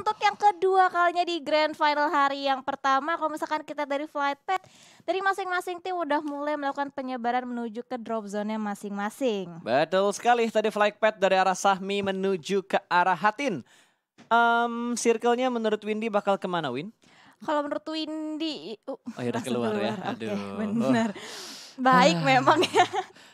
untuk yang kedua kalinya di grand final hari yang pertama kalau misalkan kita dari flight pad dari masing-masing tim udah mulai melakukan penyebaran menuju ke drop zone nya masing-masing. Betul sekali tadi flight pad dari arah Sahmi menuju ke arah Hatin. Um, circle-nya menurut Windy bakal kemana Win? Kalau menurut Windy, uh, oh, ya udah keluar, keluar ya. Aduh. Okay, benar. Oh. Baik ah. memang ya.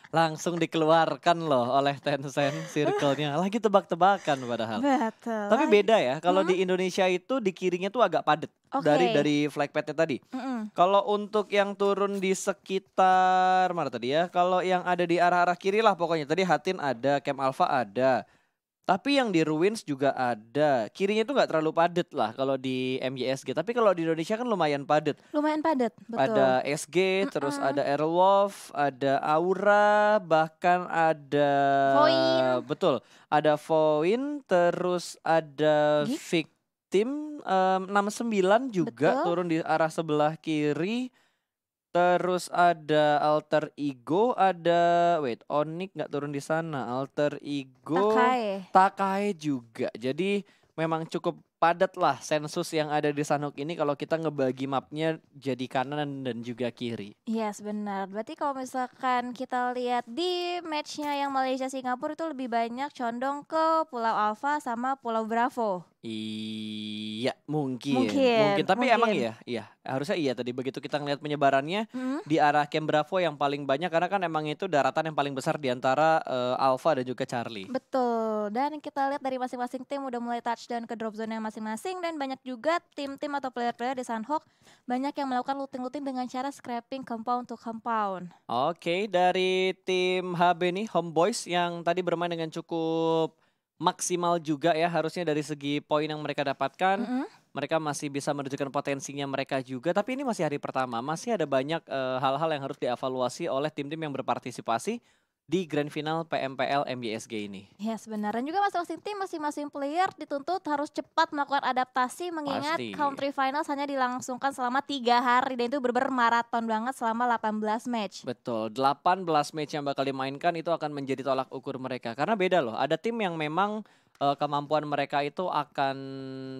Langsung dikeluarkan loh oleh Tencent circle-nya. Lagi tebak-tebakan padahal. Betul. Tapi beda ya, kalau hmm. di Indonesia itu di kirinya tuh agak padat okay. dari dari flag padnya tadi. Mm-mm. Kalau untuk yang turun di sekitar mana tadi ya? Kalau yang ada di arah-arah kiri lah pokoknya. Tadi Hatin ada, camp Alpha ada. Tapi yang di Ruins juga ada. Kirinya itu nggak terlalu padet lah kalau di MYSG. Tapi kalau di Indonesia kan lumayan padet. Lumayan padet. betul. Ada SG, mm -mm. terus ada Airwolf, ada Aura, bahkan ada Voin. Betul. Ada Voin, terus ada Victim um, 69 juga betul. turun di arah sebelah kiri. Terus ada alter ego, ada wait, Onik nggak turun di sana. Alter ego Takai. Takai juga. Jadi memang cukup padat lah sensus yang ada di Sanok ini kalau kita ngebagi mapnya jadi kanan dan juga kiri. Yes benar. Berarti kalau misalkan kita lihat di matchnya yang Malaysia Singapura itu lebih banyak condong ke Pulau Alpha sama Pulau Bravo. Iya, mungkin. Mungkin. mungkin. Tapi mungkin. emang iya, iya. Harusnya iya tadi begitu kita ngelihat penyebarannya hmm? di arah Camp Bravo yang paling banyak karena kan emang itu daratan yang paling besar di antara uh, Alpha dan juga Charlie. Betul. Dan kita lihat dari masing-masing tim udah mulai touch dan ke drop zone yang masing-masing dan banyak juga tim-tim atau player-player di Sunhawk banyak yang melakukan looting-looting dengan cara scraping compound to compound. Oke, okay, dari tim HB nih Homeboys yang tadi bermain dengan cukup maksimal juga ya harusnya dari segi poin yang mereka dapatkan. Mm -hmm. Mereka masih bisa menunjukkan potensinya mereka juga, tapi ini masih hari pertama, masih ada banyak eh, hal-hal uh, hal -hal yang harus dievaluasi oleh tim-tim yang berpartisipasi di grand final PMPL MBSG ini. Ya sebenarnya juga masing-masing tim, masing-masing player dituntut harus cepat melakukan adaptasi mengingat Pasti. country finals hanya dilangsungkan selama tiga hari dan itu berber maraton banget selama 18 match. Betul, 18 match yang bakal dimainkan itu akan menjadi tolak ukur mereka karena beda loh. Ada tim yang memang uh, kemampuan mereka itu akan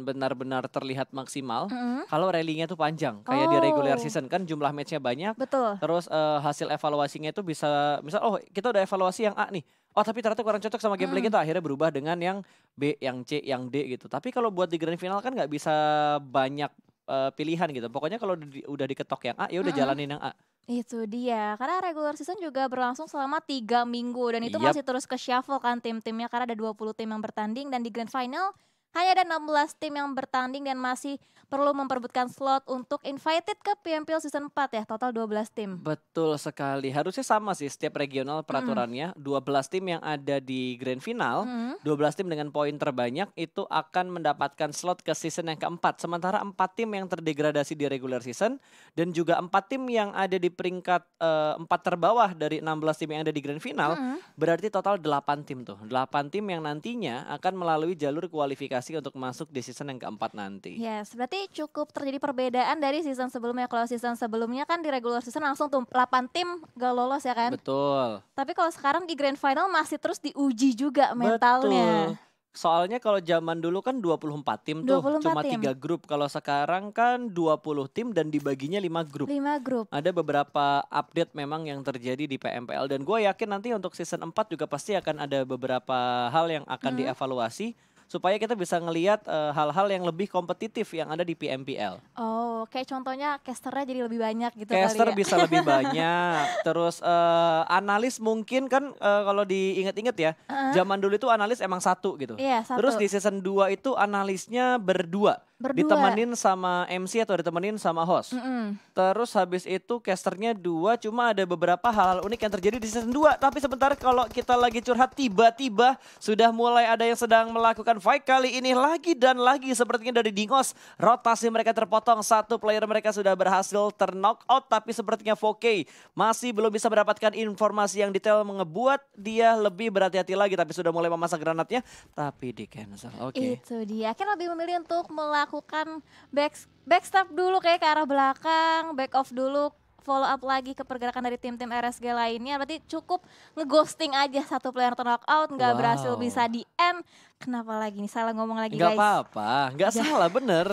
benar-benar terlihat maksimal mm-hmm. kalau rallynya itu panjang kayak oh. di regular oh. season kan jumlah matchnya banyak betul terus uh, hasil evaluasinya itu bisa misal oh kita udah evaluasi yang A nih oh tapi ternyata kurang cocok sama gameplay mm. kita akhirnya berubah dengan yang B yang C yang D gitu tapi kalau buat di grand final kan nggak bisa banyak uh, pilihan gitu pokoknya kalau di, udah diketok yang A ya udah mm-hmm. jalanin yang A itu dia, karena regular season juga berlangsung selama tiga minggu dan itu yep. masih terus ke shuffle kan tim-timnya karena ada 20 tim yang bertanding dan di grand final hanya ada 16 tim yang bertanding dan masih perlu memperebutkan slot untuk invited ke PMPL season 4 ya, total 12 tim. Betul sekali. Harusnya sama sih setiap regional peraturannya, mm. 12 tim yang ada di grand final, mm. 12 tim dengan poin terbanyak itu akan mendapatkan slot ke season yang keempat. Sementara 4 tim yang terdegradasi di regular season dan juga 4 tim yang ada di peringkat uh, eh, 4 terbawah dari 16 tim yang ada di grand final, mm. berarti total 8 tim tuh. 8 tim yang nantinya akan melalui jalur kualifikasi berkualifikasi untuk masuk di season yang keempat nanti. Yes, berarti cukup terjadi perbedaan dari season sebelumnya. Kalau season sebelumnya kan di regular season langsung tuh 8 tim gak lolos ya kan? Betul. Tapi kalau sekarang di grand final masih terus diuji juga mentalnya. Betul. Soalnya kalau zaman dulu kan 24 tim 24 tuh, cuma tiga grup. Kalau sekarang kan 20 tim dan dibaginya 5 grup. 5 grup. Ada beberapa update memang yang terjadi di PMPL dan gue yakin nanti untuk season 4 juga pasti akan ada beberapa hal yang akan hmm. dievaluasi supaya kita bisa ngelihat hal eh, hal-hal yang lebih kompetitif yang ada di PMPL. Oh, kayak contohnya casternya jadi lebih banyak gitu Caster ya. bisa lebih banyak. Terus uh, analis mungkin kan uh, kalau diinget-inget ya, uh-huh. zaman dulu itu analis emang satu gitu. Iya, satu. Terus di season 2 itu analisnya berdua. Berdua. Ditemenin sama MC atau ditemenin sama host. Mm -mm. Terus habis itu casternya dua, cuma ada beberapa hal-hal unik yang terjadi di season 2. Tapi sebentar kalau kita lagi curhat, tiba-tiba sudah mulai ada yang sedang melakukan fight kali ini lagi dan lagi. Sepertinya dari Dingos, rotasi mereka terpotong. Satu player mereka sudah berhasil knock out, tapi sepertinya 4K masih belum bisa mendapatkan informasi yang detail mengebuat dia lebih berhati-hati lagi. Tapi sudah mulai memasak granatnya, tapi di cancel. Oke. Okay. Itu dia. kan lebih memilih untuk melakukan lakukan back backstep dulu kayak ke arah belakang, back off dulu, follow up lagi ke pergerakan dari tim-tim RSG lainnya. Berarti cukup ngeghosting aja satu player knock out nggak wow. berhasil bisa di end. Kenapa lagi nih salah ngomong lagi nggak guys? Gak apa-apa, nggak salah bener.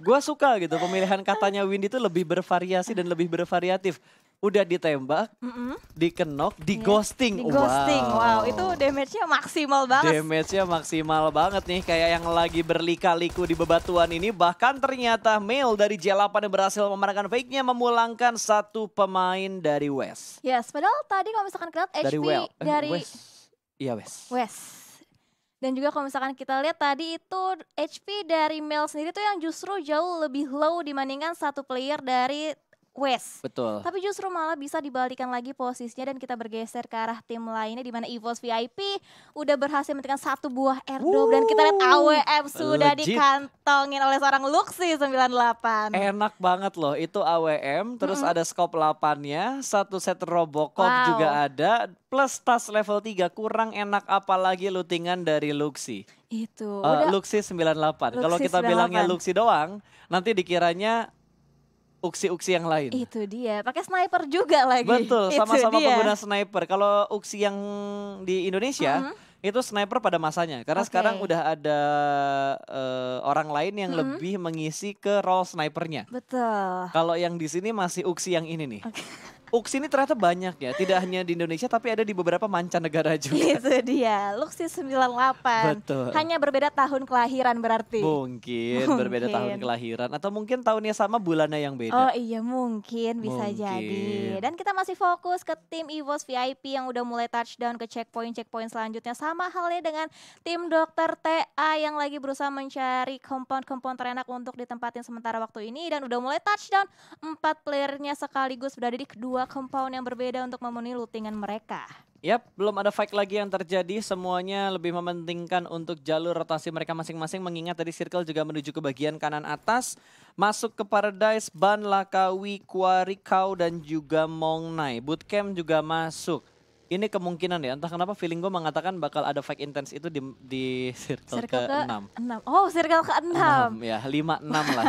Gue suka gitu pemilihan katanya Windy itu lebih bervariasi dan lebih bervariatif udah ditembak, mm -hmm. dikenok, iya. di yeah. ghosting. Di ghosting, wow. wow. Itu damage-nya maksimal banget. Damage-nya maksimal banget nih. Kayak yang lagi berlika-liku di bebatuan ini. Bahkan ternyata mail dari J8 yang berhasil memenangkan fake-nya memulangkan satu pemain dari West. Yes, padahal tadi kalau misalkan kita HP dari, well, eh, dari West. Iya West. West. Dan juga kalau misalkan kita lihat tadi itu HP dari Mel sendiri tuh yang justru jauh lebih low dibandingkan satu player dari request. Betul. Tapi justru malah bisa dibalikan lagi posisinya dan kita bergeser ke arah tim lainnya di mana EVOS VIP udah berhasil mendapatkan satu buah airdrop dan kita lihat AWM sudah Legit. dikantongin oleh seorang Luxi 98. Enak banget loh itu AWM terus -hmm. ada scope 8-nya, satu set Robocop wow. juga ada plus tas level 3 kurang enak apalagi lootingan dari Luxi. Itu. Uh, Luxi 98. Kalau kita 98. bilangnya Luxi doang, nanti dikiranya uksi-uksi yang lain. Itu dia, pakai sniper juga lagi. Betul, sama-sama pengguna sniper. Kalau uksi yang di Indonesia mm -hmm. itu sniper pada masanya, karena okay. sekarang udah ada uh, orang lain yang mm -hmm. lebih mengisi ke role snipernya. Betul. Kalau yang di sini masih uksi yang ini nih. Okay. Ux ini ternyata banyak ya, tidak hanya di Indonesia tapi ada di beberapa mancanegara juga. Itu dia, Luxi 98. Betul. Hanya berbeda tahun kelahiran berarti. Mungkin, mungkin. berbeda tahun kelahiran atau mungkin tahunnya sama bulannya yang beda. Oh iya mungkin bisa mungkin. jadi. Dan kita masih fokus ke tim EVOS VIP yang udah mulai touchdown ke checkpoint-checkpoint selanjutnya. Sama halnya dengan tim dokter TA yang lagi berusaha mencari kompon-kompon terenak untuk ditempatin sementara waktu ini. Dan udah mulai touchdown, empat playernya sekaligus berada di kedua dua compound yang berbeda untuk memenuhi lootingan mereka. Yap, belum ada fight lagi yang terjadi. Semuanya lebih mementingkan untuk jalur rotasi mereka masing-masing. Mengingat tadi Circle juga menuju ke bagian kanan atas. Masuk ke Paradise, Ban, Lakawi, Kuarikau, dan juga Mongnai. Bootcamp juga masuk ini kemungkinan ya entah kenapa feeling gue mengatakan bakal ada fake intense itu di di circle, circle ke, ke 6. 6. Oh, circle ke 6. 6 ya, 5 6 lah.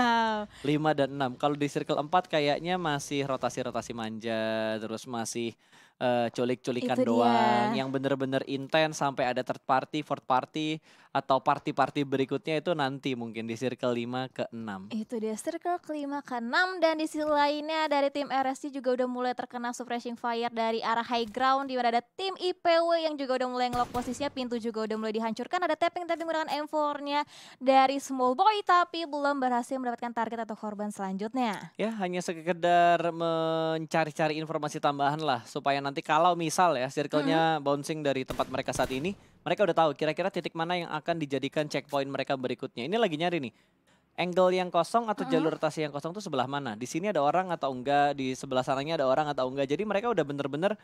Lima dan enam. Kalau di circle empat kayaknya masih rotasi-rotasi manja, terus masih uh, culik-culikan doang dia. yang bener-bener intens sampai ada third party, fourth party atau party-party berikutnya itu nanti mungkin di circle 5 ke 6. Itu dia circle kelima ke 6 dan di sisi lainnya dari tim RSC juga udah mulai terkena suppressing fire dari arah high ground di mana ada tim IPW yang juga udah mulai ngelock posisinya, pintu juga udah mulai dihancurkan, ada tapping-tapping menggunakan M4-nya dari Small Boy tapi belum berhasil mendapatkan target atau korban selanjutnya. Ya, hanya sekedar mencari-cari informasi tambahan lah supaya nanti kalau misal ya circle-nya -hmm. bouncing dari tempat mereka saat ini mereka udah tahu kira-kira titik mana yang akan dijadikan checkpoint mereka berikutnya. Ini lagi nyari nih. Angle yang kosong atau uh-huh. jalur rotasi yang kosong itu sebelah mana? Di sini ada orang atau enggak? Di sebelah sananya ada orang atau enggak? Jadi mereka udah bener-bener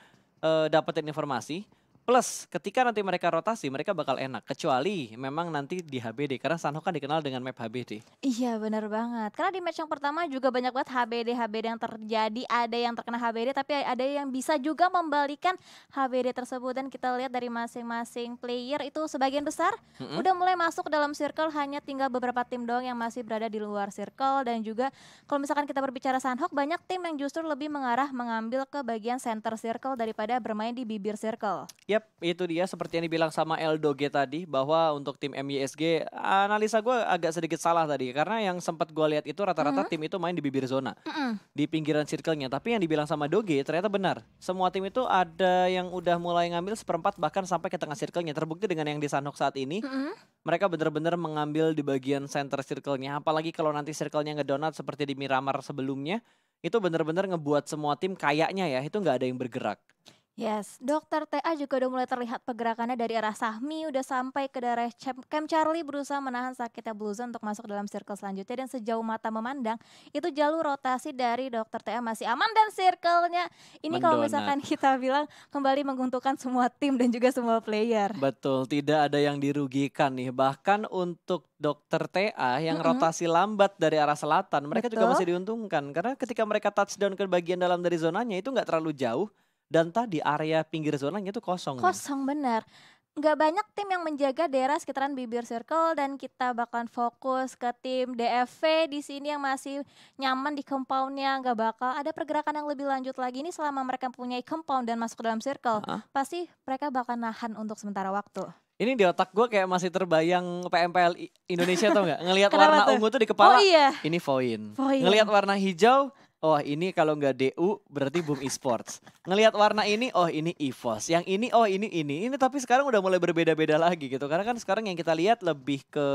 uh, dapetin informasi Plus ketika nanti mereka rotasi mereka bakal enak kecuali memang nanti di HBD karena Sanho kan dikenal dengan map HBD. Iya benar banget. Karena di match yang pertama juga banyak banget HBD HBD yang terjadi, ada yang terkena HBD tapi ada yang bisa juga membalikan HBD tersebut dan kita lihat dari masing-masing player itu sebagian besar mm -hmm. udah mulai masuk dalam circle hanya tinggal beberapa tim doang yang masih berada di luar circle dan juga kalau misalkan kita berbicara Sanhok banyak tim yang justru lebih mengarah mengambil ke bagian center circle daripada bermain di bibir circle. Ya Yap, itu dia seperti yang dibilang sama Eldoge tadi bahwa untuk tim MYSG analisa gue agak sedikit salah tadi karena yang sempat gue lihat itu rata-rata mm -hmm. tim itu main di bibir zona, mm -hmm. di pinggiran circle-nya. Tapi yang dibilang sama Doge ternyata benar. Semua tim itu ada yang udah mulai ngambil seperempat bahkan sampai ke tengah circle-nya. Terbukti dengan yang di Sanhok saat ini, mm -hmm. mereka benar-benar mengambil di bagian center circle-nya. Apalagi kalau nanti circle-nya ngedonat seperti di Miramar sebelumnya, itu benar-benar ngebuat semua tim kayaknya ya itu nggak ada yang bergerak. Yes, dokter TA juga udah mulai terlihat pergerakannya dari arah Sahmi, udah sampai ke daerah Camp Charlie berusaha menahan sakitnya Bluzon untuk masuk dalam circle selanjutnya dan sejauh mata memandang itu jalur rotasi dari dokter TA masih aman dan circle-nya ini kalau misalkan kita bilang kembali menguntungkan semua tim dan juga semua player. Betul, tidak ada yang dirugikan nih. Bahkan untuk dokter TA yang mm -hmm. rotasi lambat dari arah selatan, mereka Betul. juga masih diuntungkan karena ketika mereka touchdown ke bagian dalam dari zonanya itu nggak terlalu jauh dan tadi area pinggir zonanya itu kosong. Kosong ya? benar. Nggak banyak tim yang menjaga daerah sekitaran bibir circle dan kita bakal fokus ke tim DFV di sini yang masih nyaman di compoundnya nggak bakal ada pergerakan yang lebih lanjut lagi ini selama mereka punya compound dan masuk ke dalam circle -huh. pasti mereka bakal nahan untuk sementara waktu ini di otak gue kayak masih terbayang PMPL Indonesia tau nggak ngelihat warna tuh? ungu tuh di oh kepala oh, iya. ini voin, voin. ngelihat warna hijau oh ini kalau nggak DU berarti Boom Esports. Ngelihat warna ini, oh ini EVOS. Yang ini, oh ini ini. Ini tapi sekarang udah mulai berbeda-beda lagi gitu. Karena kan sekarang yang kita lihat lebih ke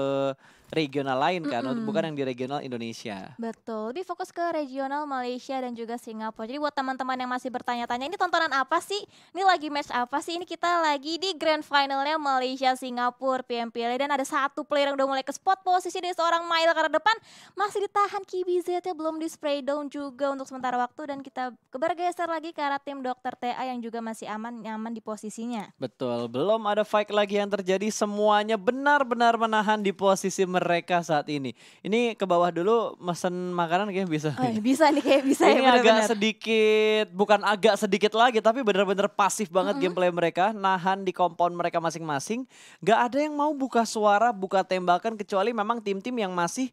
regional lain kan, mm -hmm. bukan yang di regional Indonesia. Betul, lebih fokus ke regional Malaysia dan juga Singapura. Jadi buat teman-teman yang masih bertanya-tanya, ini tontonan apa sih? Ini lagi match apa sih? Ini kita lagi di grand finalnya Malaysia Singapura PMPL dan ada satu player yang udah mulai ke spot posisi dari seorang mile karena depan masih ditahan Kibi Z belum di spray down juga juga untuk sementara waktu dan kita bergeser lagi ke arah tim dokter TA yang juga masih aman nyaman di posisinya. Betul, belum ada fight lagi yang terjadi semuanya benar-benar menahan di posisi mereka saat ini. Ini ke bawah dulu mesen makanan kayak bisa. Oh, ya. Bisa nih kayak bisa ya, ini ya benar-benar. agak sedikit bukan agak sedikit lagi tapi benar-benar pasif banget mm -hmm. gameplay mereka, nahan di kompon mereka masing-masing. Gak ada yang mau buka suara, buka tembakan kecuali memang tim-tim yang masih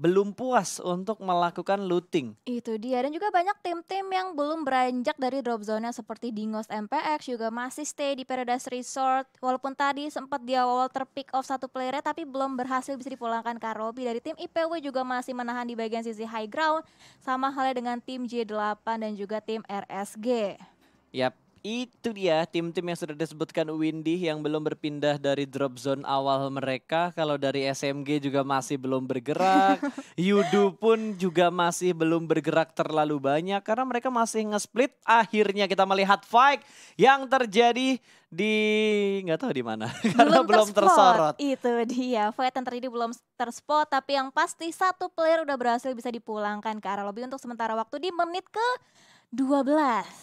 belum puas untuk melakukan looting. Itu dia dan juga banyak tim-tim yang belum beranjak dari drop zone seperti Dingos MPX juga masih stay di Paradise Resort walaupun tadi sempat di awal terpick off satu player tapi belum berhasil bisa dipulangkan Karobi dari tim IPW juga masih menahan di bagian sisi high ground sama halnya dengan tim J8 dan juga tim RSG. Yap, itu dia tim-tim yang sudah disebutkan Windy yang belum berpindah dari drop zone awal mereka. Kalau dari SMG juga masih belum bergerak. Yudu pun juga masih belum bergerak terlalu banyak karena mereka masih nge-split. Akhirnya kita melihat fight yang terjadi di nggak tahu di mana karena belum, belum tersorot. Itu dia fight yang terjadi belum terspot tapi yang pasti satu player udah berhasil bisa dipulangkan ke arah lobby untuk sementara waktu di menit ke 12.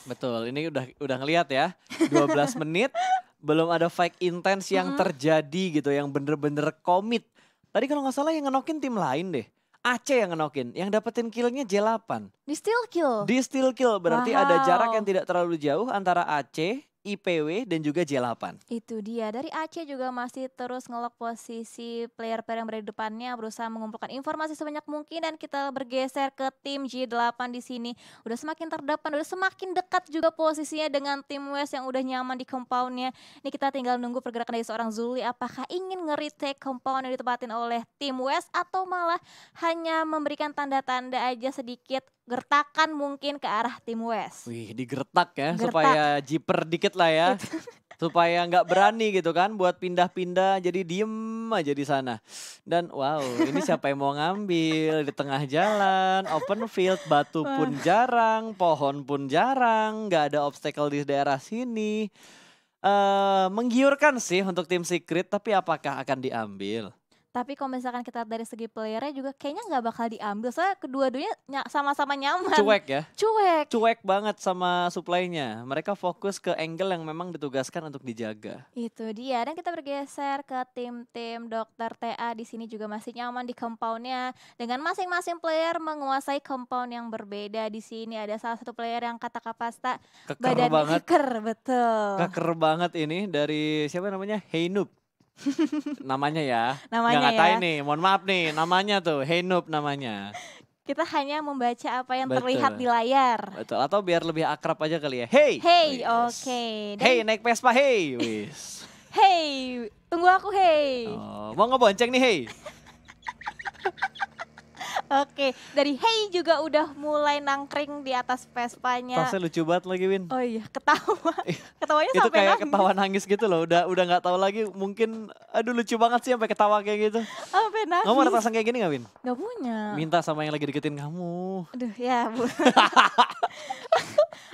Betul, ini udah udah ngelihat ya. 12 menit belum ada fight intense yang hmm terjadi gitu yang bener-bener komit. Tadi kalau nggak salah yang ngenokin tim lain deh. Aceh yang ngenokin, yang dapetin killnya J8. Di still kill. Di still kill berarti wow. ada jarak yang tidak terlalu jauh antara Aceh IPW dan juga J8. Itu dia. Dari Aceh juga masih terus ngelok posisi player-player yang berada di depannya berusaha mengumpulkan informasi sebanyak mungkin dan kita bergeser ke tim J8 di sini. Udah semakin terdepan, udah semakin dekat juga posisinya dengan tim West yang udah nyaman di compoundnya. Ini kita tinggal nunggu pergerakan dari seorang Zuli apakah ingin nge-retake compound yang ditempatin oleh tim West atau malah hanya memberikan tanda-tanda aja sedikit gertakan mungkin ke arah tim West. Wih, digertak ya gertak. supaya jiper dikit lah ya. supaya nggak berani gitu kan buat pindah-pindah jadi diem aja di sana dan wow ini siapa yang mau ngambil di tengah jalan open field batu pun jarang pohon pun jarang nggak ada obstacle di daerah sini uh, menggiurkan sih untuk tim secret tapi apakah akan diambil tapi kalau misalkan kita dari segi playernya juga kayaknya nggak bakal diambil soalnya kedua-duanya sama-sama nyaman cuek ya cuek cuek banget sama suplainya mereka fokus ke angle yang memang ditugaskan untuk dijaga itu dia dan kita bergeser ke tim-tim dokter TA di sini juga masih nyaman di compoundnya dengan masing-masing player menguasai compound yang berbeda di sini ada salah satu player yang kata kapasta keker badan banget. keker betul keker banget ini dari siapa namanya Heinub namanya ya. Namanya Nggak ngatain ya. nih, mohon maaf nih, namanya tuh Henup namanya. Kita hanya membaca apa yang Betul. terlihat di layar. Betul, atau biar lebih akrab aja kali ya. Hey. Hey, oke. Okay. Hey, naik Vespa, hey. Wis. hey, tunggu aku, hey. Oh, mau ngebonceng nih, hey. Oke, dari Hey juga udah mulai nangkring di atas Vespanya. Tasnya lucu banget lagi Win. Oh iya, ketawa. Iya, Ketawanya itu kayak nangis. ketawa nangis gitu loh. Udah udah nggak tahu lagi. Mungkin aduh lucu banget sih sampai ketawa kayak gitu. Sampai nangis. Kamu ada perasaan kayak gini gak Win? Gak punya. Minta sama yang lagi deketin kamu. Aduh ya bu.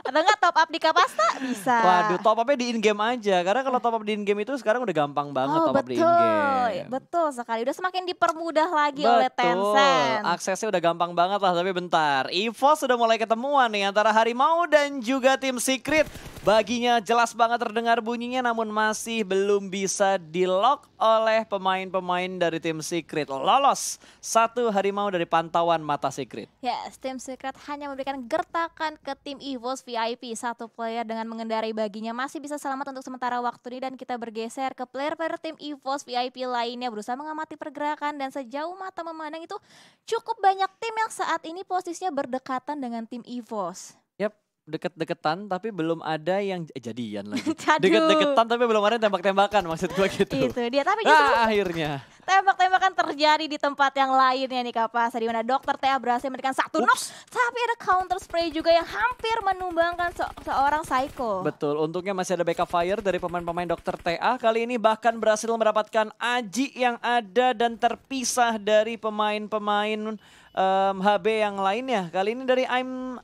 Atau enggak top up di Kapasta bisa. Waduh top upnya di in-game aja. Karena kalau top up di in-game itu sekarang udah gampang banget oh, top betul. up di in-game. Betul sekali. Udah semakin dipermudah lagi betul. oleh Tencent. Betul aksesnya udah gampang banget lah, tapi bentar. Evo sudah mulai ketemuan nih antara Harimau dan juga tim Secret. Baginya jelas banget terdengar bunyinya namun masih belum bisa di-lock oleh pemain-pemain dari tim Secret. Lolos satu harimau dari pantauan mata Secret. Yes, tim Secret hanya memberikan gertakan ke tim EVOS VIP. Satu player dengan mengendarai baginya masih bisa selamat untuk sementara waktu ini dan kita bergeser ke player-player tim EVOS VIP lainnya berusaha mengamati pergerakan dan sejauh mata memandang itu cukup cukup banyak tim yang saat ini posisinya berdekatan dengan tim EVOS. Yap, deket-deketan tapi belum ada yang eh, jadian lagi. deket-deketan tapi belum ada tembak-tembakan maksud gue gitu. Itu dia tapi justru ah, akhirnya. Tembak-tembakan terjadi di tempat yang lainnya nih Kak di mana dokter Tea berhasil menekan satu knock, tapi ada counter spray juga yang hampir menumbangkan se seorang psycho. Betul, untungnya masih ada backup fire dari pemain-pemain dokter TA. Kali ini bahkan berhasil mendapatkan Aji yang ada dan terpisah dari pemain-pemain um, HB yang lainnya. Kali ini dari I'm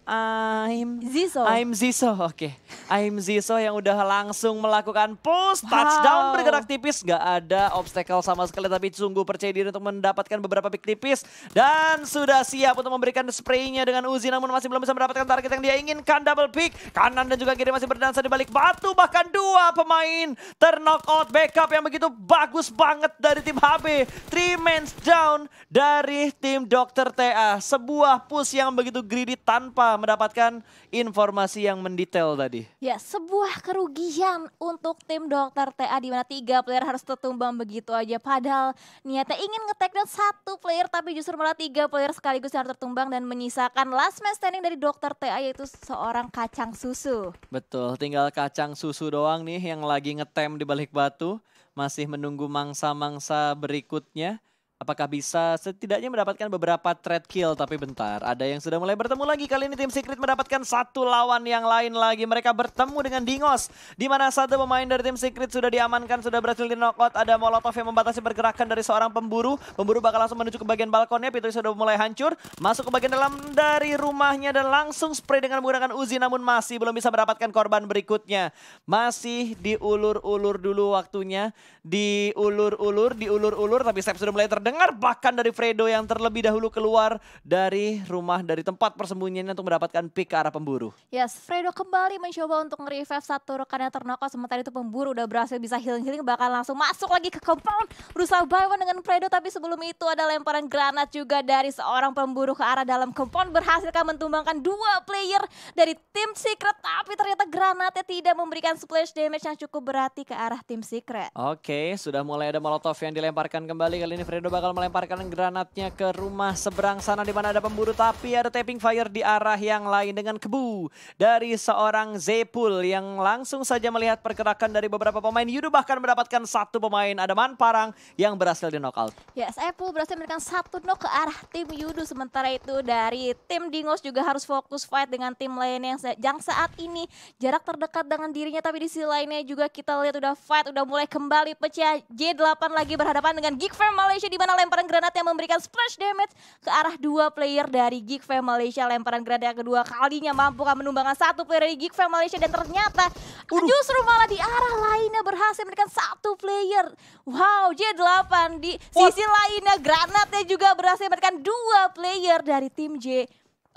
I'm Ziso. I'm Ziso. Oke. Okay. I'm Ziso yang udah langsung melakukan push wow. touchdown bergerak tipis, nggak ada obstacle sama sekali tapi sungguh percaya diri untuk mendapatkan beberapa pick tipis dan sudah siap untuk memberikan spraynya dengan Uzi namun masih belum bisa mendapatkan target yang dia inginkan double pick. Kanan dan juga kiri masih berdansa di balik batu bahkan dua pemain ternok out backup yang begitu bagus banget dari tim HB. Three men down dari tim Dokter PTA, sebuah push yang begitu greedy tanpa mendapatkan informasi yang mendetail tadi. Ya, sebuah kerugian untuk tim dokter TA di mana tiga player harus tertumbang begitu aja. Padahal niatnya ingin nge down satu player tapi justru malah tiga player sekaligus yang tertumbang dan menyisakan last man standing dari dokter TA yaitu seorang kacang susu. Betul, tinggal kacang susu doang nih yang lagi ngetem di balik batu. Masih menunggu mangsa-mangsa berikutnya. Apakah bisa setidaknya mendapatkan beberapa threat kill tapi bentar. Ada yang sudah mulai bertemu lagi. Kali ini tim Secret mendapatkan satu lawan yang lain lagi. Mereka bertemu dengan Dingos. Di mana satu pemain dari tim Secret sudah diamankan, sudah berhasil di knockout. Ada Molotov yang membatasi pergerakan dari seorang pemburu. Pemburu bakal langsung menuju ke bagian balkonnya. Pintu sudah mulai hancur. Masuk ke bagian dalam dari rumahnya dan langsung spray dengan menggunakan Uzi. Namun masih belum bisa mendapatkan korban berikutnya. Masih diulur-ulur dulu waktunya. Diulur-ulur, diulur-ulur. Tapi step sudah mulai ter terdengar bahkan dari Fredo yang terlebih dahulu keluar dari rumah dari tempat persembunyian untuk mendapatkan pick ke arah pemburu. Yes, Fredo kembali mencoba untuk nge-revive satu rekannya Ternoko sementara itu pemburu udah berhasil bisa healing-healing bahkan langsung masuk lagi ke compound berusaha buy dengan Fredo tapi sebelum itu ada lemparan granat juga dari seorang pemburu ke arah dalam compound berhasil kan mentumbangkan dua player dari tim Secret tapi ternyata granatnya tidak memberikan splash damage yang cukup berarti ke arah tim Secret. Oke, okay, sudah mulai ada molotov yang dilemparkan kembali kali ini Fredo bakal melemparkan granatnya ke rumah seberang sana di mana ada pemburu tapi ada tapping fire di arah yang lain dengan kebu dari seorang Zepul yang langsung saja melihat pergerakan dari beberapa pemain. Yudo bahkan mendapatkan satu pemain ada man parang yang berhasil di knockout. Ya, Zepul berhasil memberikan satu knock ke arah tim Yudo sementara itu dari tim Dingos juga harus fokus fight dengan tim lainnya yang saat ini jarak terdekat dengan dirinya tapi di sisi lainnya juga kita lihat udah fight udah mulai kembali pecah J8 lagi berhadapan dengan Geek Fam Malaysia di mana lemparan granat yang memberikan splash damage ke arah dua player dari Geek Fam Malaysia. Lemparan granat yang kedua kalinya mampukah menumbangkan satu player dari Geek Fam Malaysia dan ternyata Uduh. justru malah di arah lainnya berhasil memberikan satu player. Wow, J8 di What? sisi lainnya granatnya juga berhasil memberikan dua player dari tim J.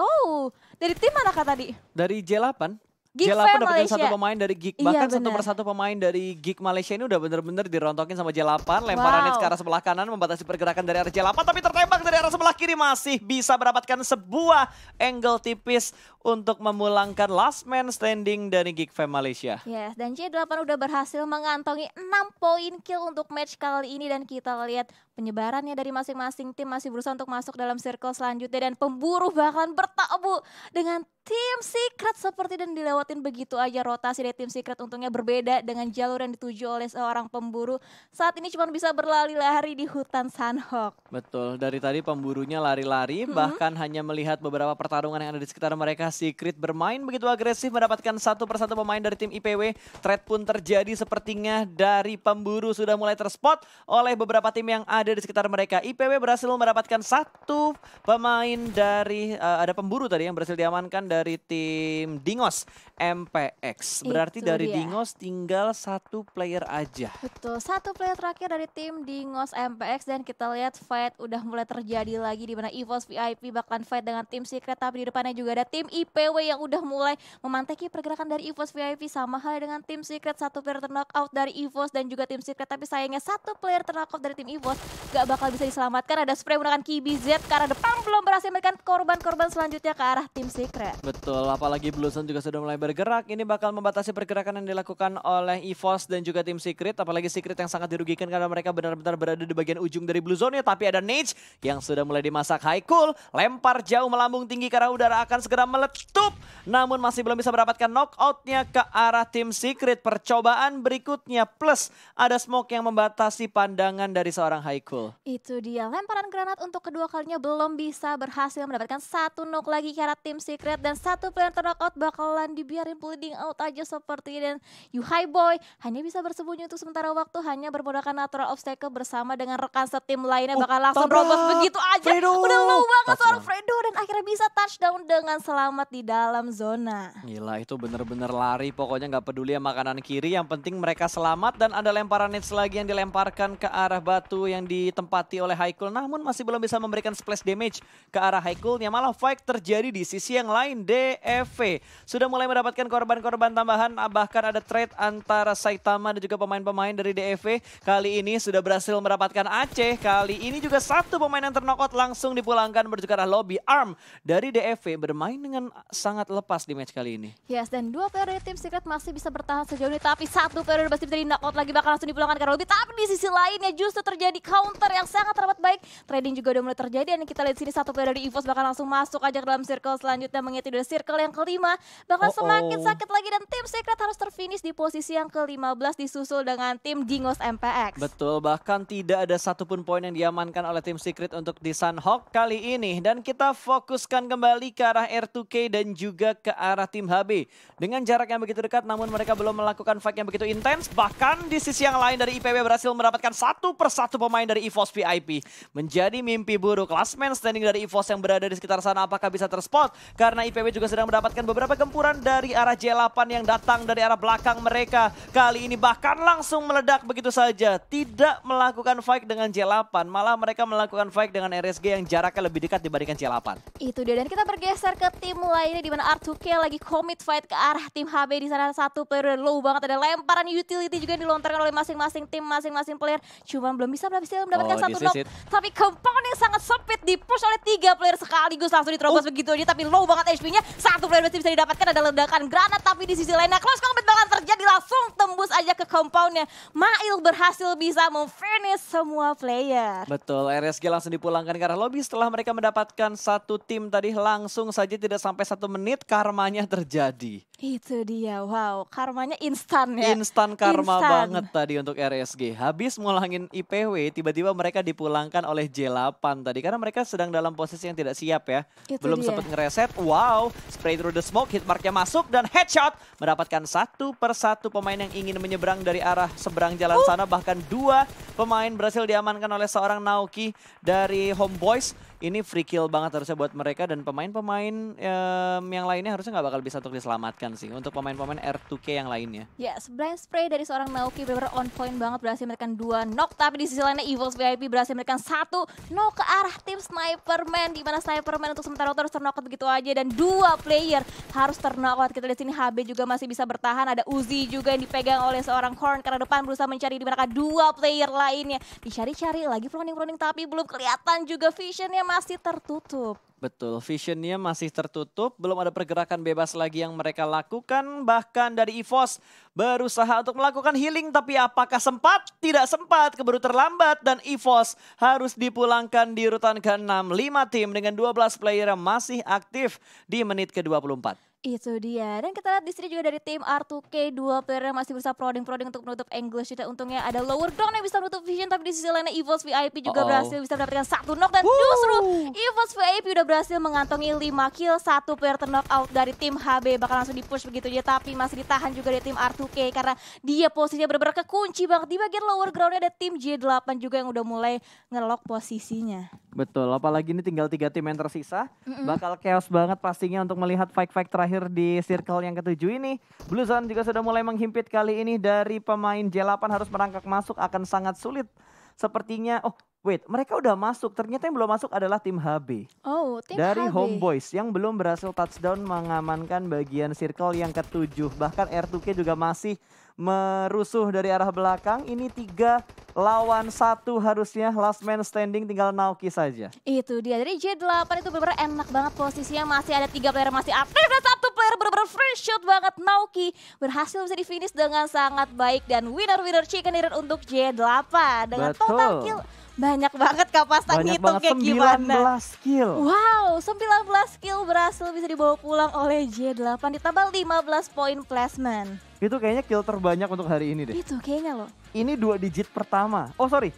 Oh, dari tim mana kak tadi? Dari J8. Geek Jelapa dapetin Malaysia. satu pemain dari Geek. Iya, Bahkan bener. satu persatu pemain dari Geek Malaysia ini udah bener-bener dirontokin sama J8. Lemparannya wow. ke arah sebelah kanan membatasi pergerakan dari arah j Tapi tertembak dari arah sebelah kiri masih bisa mendapatkan sebuah angle tipis untuk memulangkan last man standing dari Geek Fam Malaysia. Yes, dan C8 udah berhasil mengantongi 6 poin kill untuk match kali ini dan kita lihat penyebarannya dari masing-masing tim masih berusaha untuk masuk dalam circle selanjutnya dan pemburu bahkan bertabu dengan tim secret seperti dan dilewatin begitu aja rotasi dari tim secret untungnya berbeda dengan jalur yang dituju oleh seorang pemburu saat ini cuma bisa berlari-lari di hutan Sanhok. Betul, dari tadi pemburunya lari-lari -hmm. bahkan hanya melihat beberapa pertarungan yang ada di sekitar mereka Secret bermain begitu agresif mendapatkan satu persatu pemain dari tim IPW. Trade pun terjadi sepertinya dari pemburu sudah mulai terspot oleh beberapa tim yang ada di sekitar mereka. IPW berhasil mendapatkan satu pemain dari uh, ada pemburu tadi yang berhasil diamankan dari tim Dingos MPX. Berarti Itu dari dia. Dingos tinggal satu player aja. Betul, satu player terakhir dari tim Dingos MPX dan kita lihat fight udah mulai terjadi lagi di mana EVOS VIP bahkan fight dengan tim Secret tapi di depannya juga ada tim IPW IPW yang udah mulai memanteki pergerakan dari EVOS VIP sama halnya dengan tim Secret satu player out dari EVOS dan juga tim Secret tapi sayangnya satu player knockout dari tim EVOS gak bakal bisa diselamatkan ada spray menggunakan Kibi Z karena depan belum berhasil memberikan korban-korban selanjutnya ke arah tim Secret. Betul, apalagi Bluesun juga sudah mulai bergerak. Ini bakal membatasi pergerakan yang dilakukan oleh EVOS dan juga tim Secret. Apalagi Secret yang sangat dirugikan karena mereka benar-benar berada di bagian ujung dari Blue Zone-nya. Tapi ada Nage yang sudah mulai dimasak high cool. Lempar jauh melambung tinggi karena udara akan segera meletak tertutup namun masih belum bisa mendapatkan knockoutnya ke arah tim Secret. Percobaan berikutnya plus ada smoke yang membatasi pandangan dari seorang Haikul. Itu dia lemparan granat untuk kedua kalinya belum bisa berhasil mendapatkan satu knock lagi ke arah tim Secret dan satu player knockout bakalan dibiarin bleeding out aja seperti dan Yuhai Boy hanya bisa bersembunyi untuk sementara waktu hanya bermodalkan natural obstacle bersama dengan rekan setim lainnya bakal langsung berobat begitu aja. Fredo. Udah low banget seorang Fredo dan akhirnya bisa touchdown dengan selamat banget di dalam zona. Gila itu bener-bener lari pokoknya nggak peduli yang makanan kiri yang penting mereka selamat dan ada lemparan nits lagi yang dilemparkan ke arah batu yang ditempati oleh Haikul namun masih belum bisa memberikan splash damage ke arah Haikulnya malah fight terjadi di sisi yang lain DFV sudah mulai mendapatkan korban-korban tambahan bahkan ada trade antara Saitama dan juga pemain-pemain dari DFV kali ini sudah berhasil mendapatkan Aceh kali ini juga satu pemain yang ternokot langsung dipulangkan menuju arah lobby arm dari DFV bermain dengan sangat lepas di match kali ini. Yes, dan dua periode tim Secret masih bisa bertahan sejauh ini. Tapi satu periode pasti dari knockout lagi bakal langsung dipulangkan ke Robby. Tapi di sisi lainnya justru terjadi counter yang sangat teramat baik. Trading juga udah mulai terjadi. Dan kita lihat sini satu periode dari EVOS bakal langsung masuk aja ke dalam circle selanjutnya. Mengerti dari circle yang kelima. Bakal oh, semakin oh. sakit lagi. Dan tim Secret harus terfinish di posisi yang kelima 15 disusul dengan tim Dingos MPX. Betul, bahkan tidak ada satupun poin yang diamankan oleh tim Secret untuk di Sunhawk kali ini. Dan kita fokuskan kembali ke arah R2K UK dan juga ke arah tim HB. Dengan jarak yang begitu dekat namun mereka belum melakukan fight yang begitu intens. Bahkan di sisi yang lain dari IPW berhasil mendapatkan satu persatu pemain dari EVOS VIP. Menjadi mimpi buruk. man standing dari EVOS yang berada di sekitar sana apakah bisa terspot? Karena IPW juga sedang mendapatkan beberapa gempuran dari arah J8 yang datang dari arah belakang mereka. Kali ini bahkan langsung meledak begitu saja. Tidak melakukan fight dengan J8. Malah mereka melakukan fight dengan RSG yang jaraknya lebih dekat dibandingkan C8. Itu dia dan kita bergeser ke tim game lainnya di mana R2K lagi commit fight ke arah tim HB di sana satu player udah low banget ada lemparan utility juga yang dilontarkan oleh masing-masing tim masing-masing player cuman belum bisa berhasil mendapatkan oh, satu knock tapi compound yang sangat sempit di push oleh tiga player sekaligus langsung diterobos oh. begitu aja tapi low banget HP-nya satu player masih bisa didapatkan ada ledakan granat tapi di sisi lainnya close combat banget terjadi langsung tembus aja ke compoundnya Mail berhasil bisa memfinish semua player betul RSG langsung dipulangkan karena lobby setelah mereka mendapatkan satu tim tadi langsung saja tidak sama sampai satu menit karmanya terjadi. Itu dia, wow. Karmanya instan ya. Instan karma instan. banget tadi untuk RSG. Habis ngulangin IPW, tiba-tiba mereka dipulangkan oleh J8 tadi. Karena mereka sedang dalam posisi yang tidak siap ya. Itu Belum sempat ngereset, wow. Spray through the smoke, marknya masuk dan headshot. Mendapatkan satu persatu pemain yang ingin menyeberang dari arah seberang jalan uh. sana. Bahkan dua pemain berhasil diamankan oleh seorang Naoki dari Homeboys ini free kill banget harusnya buat mereka dan pemain-pemain um, yang lainnya harusnya nggak bakal bisa untuk diselamatkan sih untuk pemain-pemain R2K yang lainnya. Ya, yes, blind spray dari seorang Naoki Weber on point banget berhasil menekan dua knock tapi di sisi lainnya Evils VIP berhasil menekan satu knock ke arah tim Sniperman di mana Sniperman untuk sementara waktu harus ternokot begitu aja dan dua player harus ternokot. Kita lihat sini HB juga masih bisa bertahan ada Uzi juga yang dipegang oleh seorang Horn karena depan berusaha mencari di mana dua player lainnya dicari-cari lagi floating-floating tapi belum kelihatan juga visionnya masih tertutup. Betul, visionnya masih tertutup, belum ada pergerakan bebas lagi yang mereka lakukan. Bahkan dari EVOS berusaha untuk melakukan healing, tapi apakah sempat? Tidak sempat, keburu terlambat. Dan EVOS harus dipulangkan di rutan ke-6. 5 tim dengan 12 player yang masih aktif di menit ke-24. Itu dia. Dan kita lihat di sini juga dari tim R2K dua player yang masih bisa proding-proding untuk menutup English. Kita untungnya ada lower ground yang bisa menutup vision tapi di sisi lainnya Evos VIP juga uh -oh. berhasil bisa mendapatkan satu knock dan justru Evos VIP udah berhasil mengantongi 5 kill, satu player knock out dari tim HB bakal langsung di push begitu aja tapi masih ditahan juga dari tim R2K karena dia posisinya benar-benar kekunci banget di bagian lower groundnya ada tim J8 juga yang udah mulai ngelok posisinya. Betul, apalagi ini tinggal tiga tim yang tersisa, mm -mm. bakal chaos banget pastinya untuk melihat fight-fight terakhir terakhir di circle yang ketujuh ini. Blue Zone juga sudah mulai menghimpit kali ini dari pemain J8 harus merangkak masuk akan sangat sulit. Sepertinya, oh Wait, mereka udah masuk. Ternyata yang belum masuk adalah tim HB. Oh, tim Dari HB. Homeboys yang belum berhasil touchdown mengamankan bagian circle yang ketujuh. Bahkan R2K juga masih merusuh dari arah belakang. Ini tiga lawan satu harusnya last man standing tinggal Naoki saja. Itu dia dari J8 itu benar-benar enak banget posisinya masih ada tiga player masih aktif dan satu player benar-benar fresh shot banget Naoki berhasil bisa di finish dengan sangat baik dan winner winner chicken dinner untuk J8 dengan Betul. total kill banyak banget kapasitas Banyak ngitung kayak 19 gimana. 19 skill. Wow, 19 skill berhasil bisa dibawa pulang oleh J8 ditambah 15 poin placement. Itu kayaknya kill terbanyak untuk hari ini deh. Itu kayaknya loh. Ini dua digit pertama. Oh sorry,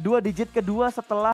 dua digit kedua setelah